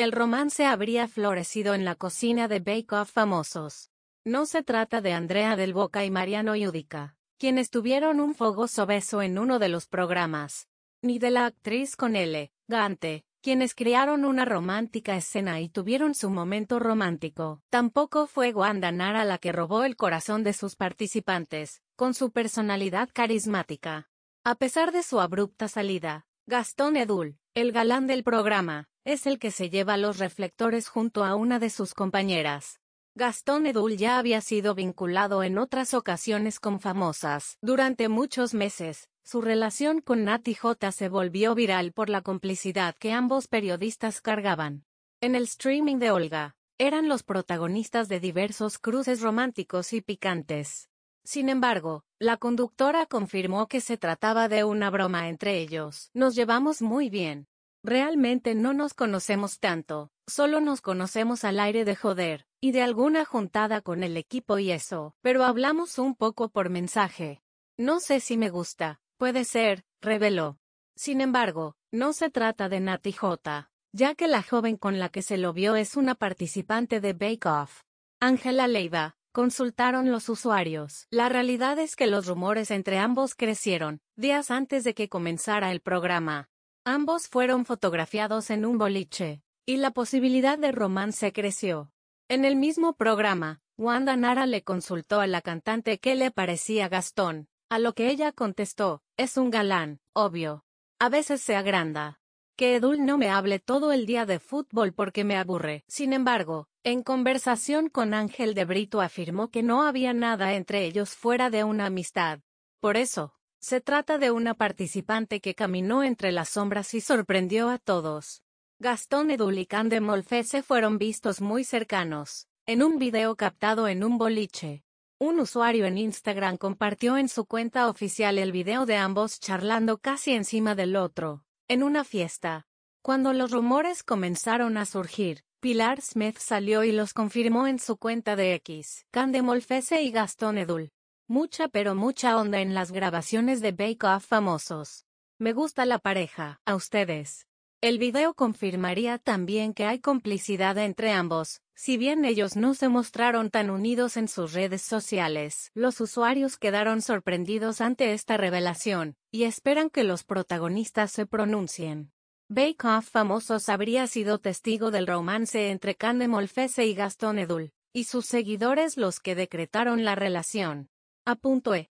El romance habría florecido en la cocina de Bake Off famosos. No se trata de Andrea del Boca y Mariano Yudica, quienes tuvieron un fogoso beso en uno de los programas, ni de la actriz con L. Gante, quienes crearon una romántica escena y tuvieron su momento romántico. Tampoco fue Wanda Nara la que robó el corazón de sus participantes, con su personalidad carismática. A pesar de su abrupta salida, Gastón Edul, el galán del programa, es el que se lleva los reflectores junto a una de sus compañeras. Gastón Edul ya había sido vinculado en otras ocasiones con famosas. Durante muchos meses, su relación con Nati J se volvió viral por la complicidad que ambos periodistas cargaban. En el streaming de Olga, eran los protagonistas de diversos cruces románticos y picantes. Sin embargo, la conductora confirmó que se trataba de una broma entre ellos. Nos llevamos muy bien. Realmente no nos conocemos tanto, solo nos conocemos al aire de joder, y de alguna juntada con el equipo y eso, pero hablamos un poco por mensaje. No sé si me gusta, puede ser, reveló. Sin embargo, no se trata de Nati J, ya que la joven con la que se lo vio es una participante de Bake Off. Ángela Leiva, consultaron los usuarios. La realidad es que los rumores entre ambos crecieron, días antes de que comenzara el programa. Ambos fueron fotografiados en un boliche, y la posibilidad de romance creció. En el mismo programa, Wanda Nara le consultó a la cantante qué le parecía Gastón, a lo que ella contestó, es un galán, obvio. A veces se agranda que Edul no me hable todo el día de fútbol porque me aburre. Sin embargo, en conversación con Ángel de Brito afirmó que no había nada entre ellos fuera de una amistad. Por eso, se trata de una participante que caminó entre las sombras y sorprendió a todos. Gastón Edul y de se fueron vistos muy cercanos, en un video captado en un boliche. Un usuario en Instagram compartió en su cuenta oficial el video de ambos charlando casi encima del otro. En una fiesta. Cuando los rumores comenzaron a surgir, Pilar Smith salió y los confirmó en su cuenta de X. Candemolfese y Gastón Edul. Mucha pero mucha onda en las grabaciones de Bake Off famosos. Me gusta la pareja, a ustedes. El video confirmaría también que hay complicidad entre ambos, si bien ellos no se mostraron tan unidos en sus redes sociales. Los usuarios quedaron sorprendidos ante esta revelación, y esperan que los protagonistas se pronuncien. Bake famosos habría sido testigo del romance entre Cande y Gastón Edul, y sus seguidores los que decretaron la relación. punto E.